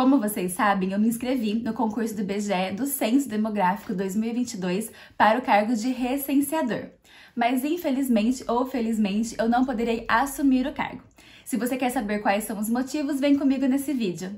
Como vocês sabem, eu me inscrevi no concurso do IBGE do Censo Demográfico 2022 para o cargo de recenseador. Mas infelizmente ou felizmente, eu não poderei assumir o cargo. Se você quer saber quais são os motivos, vem comigo nesse vídeo.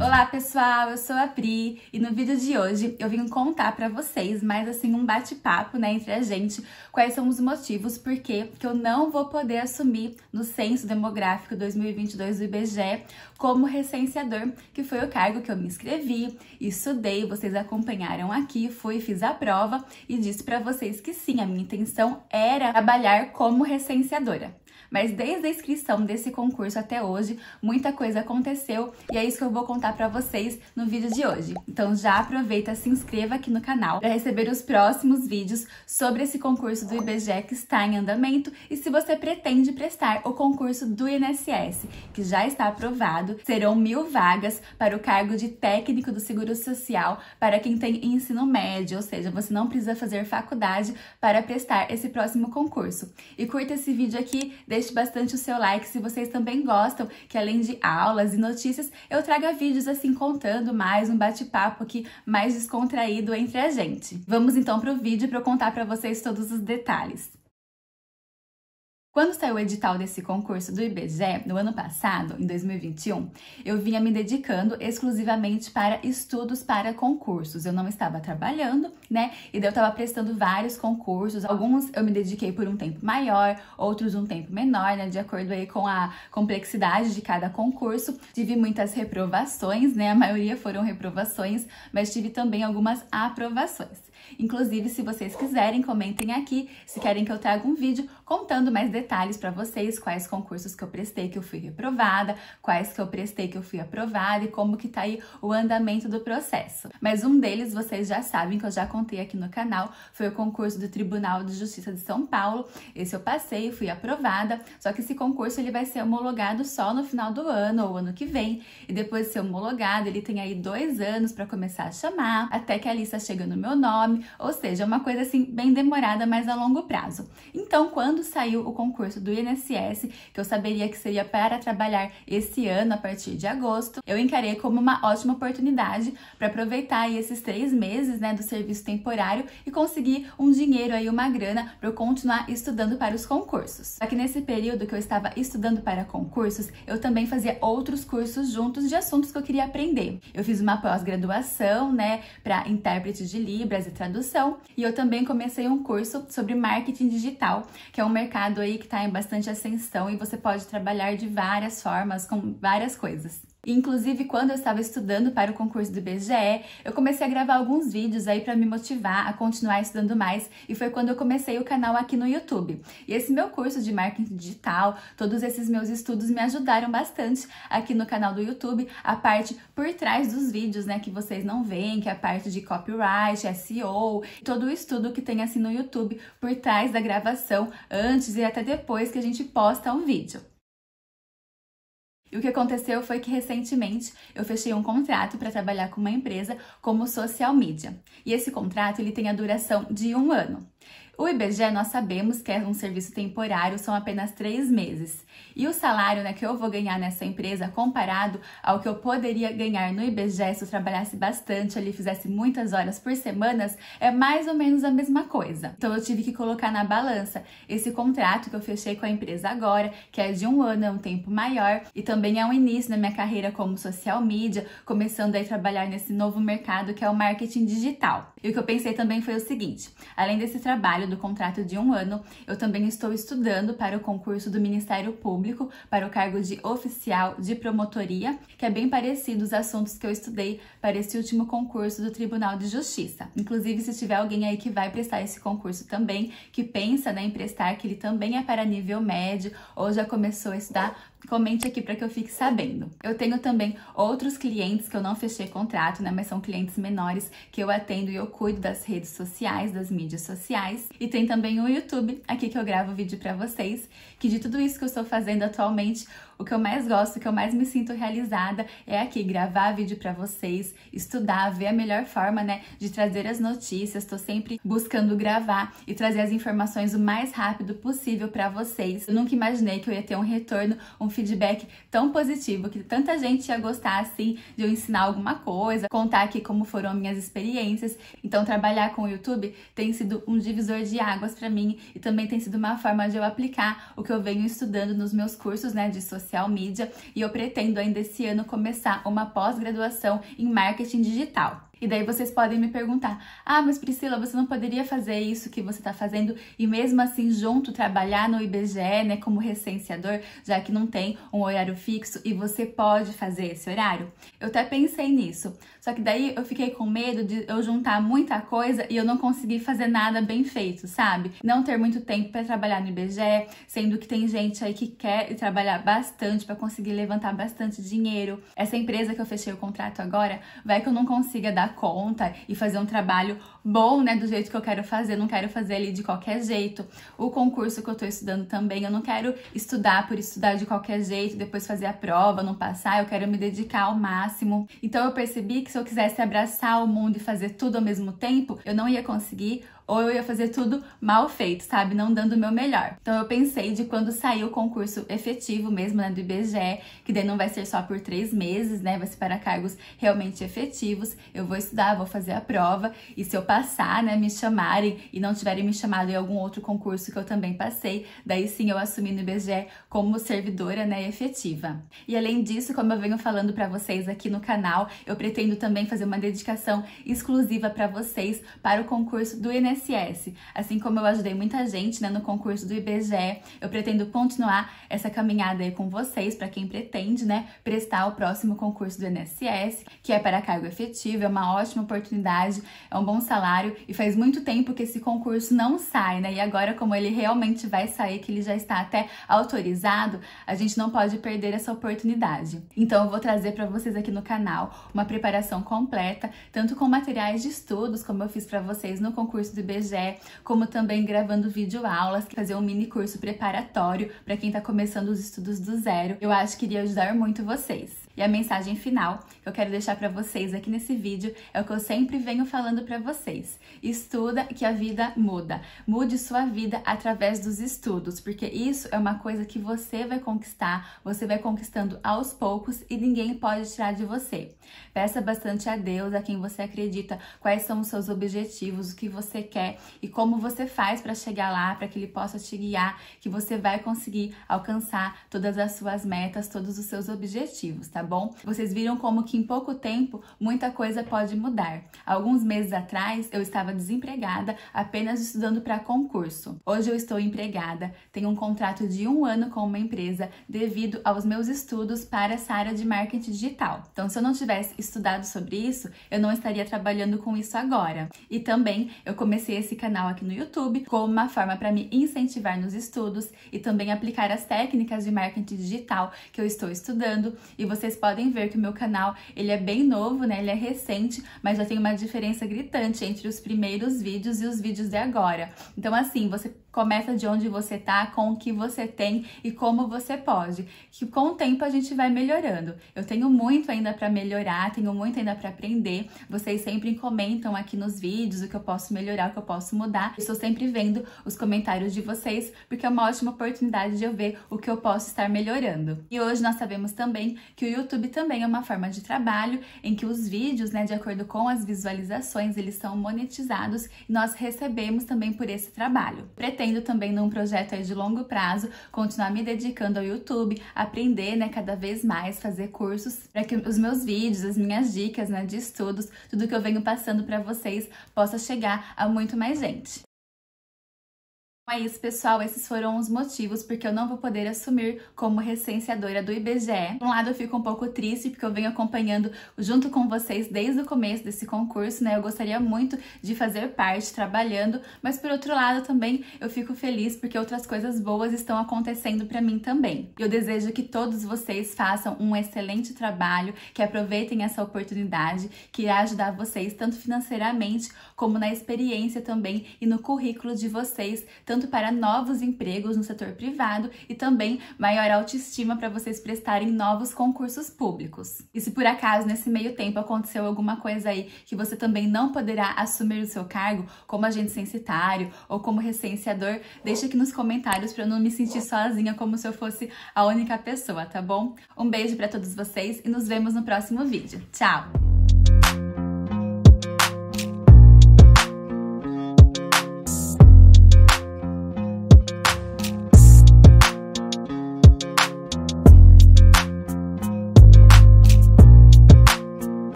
Olá pessoal, eu sou a Pri e no vídeo de hoje eu vim contar para vocês mais assim um bate-papo né, entre a gente quais são os motivos porque que eu não vou poder assumir no Censo Demográfico 2022 do IBGE como recenseador, que foi o cargo que eu me inscrevi, estudei, vocês acompanharam aqui, fui, fiz a prova e disse para vocês que sim, a minha intenção era trabalhar como recenseadora. Mas desde a inscrição desse concurso até hoje, muita coisa aconteceu e é isso que eu vou contar para vocês no vídeo de hoje. Então já aproveita, se inscreva aqui no canal para receber os próximos vídeos sobre esse concurso do IBGE que está em andamento e se você pretende prestar o concurso do INSS, que já está aprovado, serão mil vagas para o cargo de técnico do Seguro Social para quem tem ensino médio, ou seja, você não precisa fazer faculdade para prestar esse próximo concurso. E curta esse vídeo aqui, Deixe bastante o seu like se vocês também gostam que além de aulas e notícias, eu traga vídeos assim contando mais um bate-papo aqui mais descontraído entre a gente. Vamos então pro vídeo para eu contar para vocês todos os detalhes. Quando saiu o edital desse concurso do IBGE no ano passado, em 2021, eu vinha me dedicando exclusivamente para estudos para concursos. Eu não estava trabalhando, né? E daí eu estava prestando vários concursos. Alguns eu me dediquei por um tempo maior, outros um tempo menor, né? De acordo aí com a complexidade de cada concurso. Tive muitas reprovações, né? A maioria foram reprovações, mas tive também algumas aprovações. Inclusive, se vocês quiserem, comentem aqui se querem que eu traga um vídeo contando mais detalhes para vocês, quais concursos que eu prestei que eu fui reprovada, quais que eu prestei que eu fui aprovada e como que tá aí o andamento do processo. Mas um deles vocês já sabem que eu já contei aqui no canal, foi o concurso do Tribunal de Justiça de São Paulo. Esse eu passei, fui aprovada, só que esse concurso ele vai ser homologado só no final do ano ou ano que vem, e depois de ser homologado, ele tem aí dois anos para começar a chamar, até que a lista chega no meu nome, ou seja, é uma coisa assim bem demorada, mas a longo prazo. Então, quando quando saiu o concurso do INSS, que eu saberia que seria para trabalhar esse ano, a partir de agosto, eu encarei como uma ótima oportunidade para aproveitar esses três meses né, do serviço temporário e conseguir um dinheiro aí, uma grana, para eu continuar estudando para os concursos. Só que nesse período que eu estava estudando para concursos, eu também fazia outros cursos juntos de assuntos que eu queria aprender. Eu fiz uma pós-graduação, né, para intérprete de Libras e tradução, e eu também comecei um curso sobre marketing digital, que é um um mercado aí que está em bastante ascensão e você pode trabalhar de várias formas, com várias coisas. Inclusive, quando eu estava estudando para o concurso do IBGE, eu comecei a gravar alguns vídeos aí para me motivar a continuar estudando mais e foi quando eu comecei o canal aqui no YouTube. E esse meu curso de marketing digital, todos esses meus estudos me ajudaram bastante aqui no canal do YouTube, a parte por trás dos vídeos, né, que vocês não veem, que é a parte de copyright, SEO, todo o estudo que tem assim no YouTube por trás da gravação, antes e até depois que a gente posta um vídeo. E o que aconteceu foi que recentemente eu fechei um contrato para trabalhar com uma empresa como social media. E esse contrato ele tem a duração de um ano. O IBGE nós sabemos que é um serviço temporário, são apenas três meses. E o salário né, que eu vou ganhar nessa empresa, comparado ao que eu poderia ganhar no IBGE se eu trabalhasse bastante ali, fizesse muitas horas por semanas, é mais ou menos a mesma coisa. Então eu tive que colocar na balança esse contrato que eu fechei com a empresa agora, que é de um ano, é um tempo maior, e também é um início na minha carreira como social media, começando a trabalhar nesse novo mercado que é o marketing digital. E o que eu pensei também foi o seguinte: além desse trabalho do contrato de um ano, eu também estou estudando para o concurso do Ministério Público para o cargo de oficial de promotoria, que é bem parecido os assuntos que eu estudei para esse último concurso do Tribunal de Justiça. Inclusive, se tiver alguém aí que vai prestar esse concurso também, que pensa né, em prestar, que ele também é para nível médio ou já começou a estudar, Comente aqui para que eu fique sabendo. Eu tenho também outros clientes que eu não fechei contrato, né, mas são clientes menores que eu atendo e eu cuido das redes sociais, das mídias sociais. E tem também o YouTube, aqui que eu gravo vídeo para vocês, que de tudo isso que eu estou fazendo atualmente, o que eu mais gosto, o que eu mais me sinto realizada é aqui gravar vídeo para vocês, estudar, ver a melhor forma, né, de trazer as notícias. Tô sempre buscando gravar e trazer as informações o mais rápido possível para vocês. Eu nunca imaginei que eu ia ter um retorno, um feedback tão positivo, que tanta gente ia gostar assim de eu ensinar alguma coisa, contar aqui como foram minhas experiências. Então trabalhar com o YouTube tem sido um divisor de águas para mim e também tem sido uma forma de eu aplicar o que eu venho estudando nos meus cursos, né, de social social media e eu pretendo ainda esse ano começar uma pós-graduação em marketing digital. E daí vocês podem me perguntar: ah, mas Priscila, você não poderia fazer isso que você está fazendo e mesmo assim junto trabalhar no IBGE, né, como recenseador, já que não tem um horário fixo e você pode fazer esse horário? Eu até pensei nisso, só que daí eu fiquei com medo de eu juntar muita coisa e eu não conseguir fazer nada bem feito, sabe? Não ter muito tempo para trabalhar no IBGE, sendo que tem gente aí que quer trabalhar bastante para conseguir levantar bastante dinheiro. Essa empresa que eu fechei o contrato agora, vai que eu não consiga dar dar conta e fazer um trabalho bom, né, do jeito que eu quero fazer, não quero fazer ali de qualquer jeito. O concurso que eu tô estudando também, eu não quero estudar por estudar de qualquer jeito, depois fazer a prova, não passar, eu quero me dedicar ao máximo. Então eu percebi que se eu quisesse abraçar o mundo e fazer tudo ao mesmo tempo, eu não ia conseguir ou eu ia fazer tudo mal feito, sabe? Não dando o meu melhor. Então eu pensei de quando sair o concurso efetivo mesmo, né, do IBGE, que daí não vai ser só por três meses, né, vai ser para cargos realmente efetivos. Eu vou estudar, vou fazer a prova e se eu passar, né, me chamarem e não tiverem me chamado em algum outro concurso que eu também passei, daí sim eu assumi no IBGE como servidora, né, efetiva. E além disso, como eu venho falando para vocês aqui no canal, eu pretendo também fazer uma dedicação exclusiva para vocês para o concurso do INSS INSS. Assim como eu ajudei muita gente né, no concurso do IBGE, eu pretendo continuar essa caminhada aí com vocês, para quem pretende né, prestar o próximo concurso do INSS, que é para cargo efetivo, é uma ótima oportunidade, é um bom salário e faz muito tempo que esse concurso não sai, né? E agora, como ele realmente vai sair, que ele já está até autorizado, a gente não pode perder essa oportunidade. Então, eu vou trazer para vocês aqui no canal uma preparação completa, tanto com materiais de estudos, como eu fiz para vocês no concurso do IBGE, como também gravando vídeo aulas, fazer um mini curso preparatório para quem está começando os estudos do zero. Eu acho que iria ajudar muito vocês. E a mensagem final que eu quero deixar para vocês aqui nesse vídeo é o que eu sempre venho falando para vocês. Estuda que a vida muda. Mude sua vida através dos estudos, porque isso é uma coisa que você vai conquistar, você vai conquistando aos poucos e ninguém pode tirar de você. Peça bastante a Deus, a quem você acredita, quais são os seus objetivos, o que você quer e como você faz para chegar lá, para que ele possa te guiar, que você vai conseguir alcançar todas as suas metas, todos os seus objetivos, tá bom? Vocês viram como que em pouco tempo muita coisa pode mudar. Alguns meses atrás eu estava desempregada, apenas estudando para concurso. Hoje eu estou empregada, tenho um contrato de um ano com uma empresa devido aos meus estudos para essa área de marketing digital. Então, se eu não tivesse estudado sobre isso, eu não estaria trabalhando com isso agora. E também eu comecei esse canal aqui no YouTube como uma forma para me incentivar nos estudos e também aplicar as técnicas de marketing digital que eu estou estudando e vocês podem ver que o meu canal, ele é bem novo, né? Ele é recente, mas já tem uma diferença gritante entre os primeiros vídeos e os vídeos de agora. Então assim, você Começa de onde você tá, com o que você tem e como você pode. Que com o tempo a gente vai melhorando. Eu tenho muito ainda para melhorar, tenho muito ainda para aprender. Vocês sempre comentam aqui nos vídeos o que eu posso melhorar, o que eu posso mudar. Estou sempre vendo os comentários de vocês, porque é uma ótima oportunidade de eu ver o que eu posso estar melhorando. E hoje nós sabemos também que o YouTube também é uma forma de trabalho em que os vídeos, né, de acordo com as visualizações, eles são monetizados e nós recebemos também por esse trabalho pretendo também num projeto aí de longo prazo continuar me dedicando ao YouTube, aprender, né, cada vez mais, fazer cursos para que os meus vídeos, as minhas dicas, né, de estudos, tudo que eu venho passando para vocês possa chegar a muito mais gente. É isso, pessoal. Esses foram os motivos porque eu não vou poder assumir como recenseadora do IBGE. Por um lado, eu fico um pouco triste porque eu venho acompanhando junto com vocês desde o começo desse concurso, né? Eu gostaria muito de fazer parte trabalhando, mas por outro lado também eu fico feliz porque outras coisas boas estão acontecendo para mim também. Eu desejo que todos vocês façam um excelente trabalho, que aproveitem essa oportunidade que irá ajudar vocês tanto financeiramente como na experiência também e no currículo de vocês, tanto tanto para novos empregos no setor privado e também maior autoestima para vocês prestarem novos concursos públicos. E se por acaso nesse meio tempo aconteceu alguma coisa aí que você também não poderá assumir o seu cargo, como agente censitário ou como recenseador, deixa aqui nos comentários para eu não me sentir sozinha como se eu fosse a única pessoa, tá bom? Um beijo para todos vocês e nos vemos no próximo vídeo. Tchau!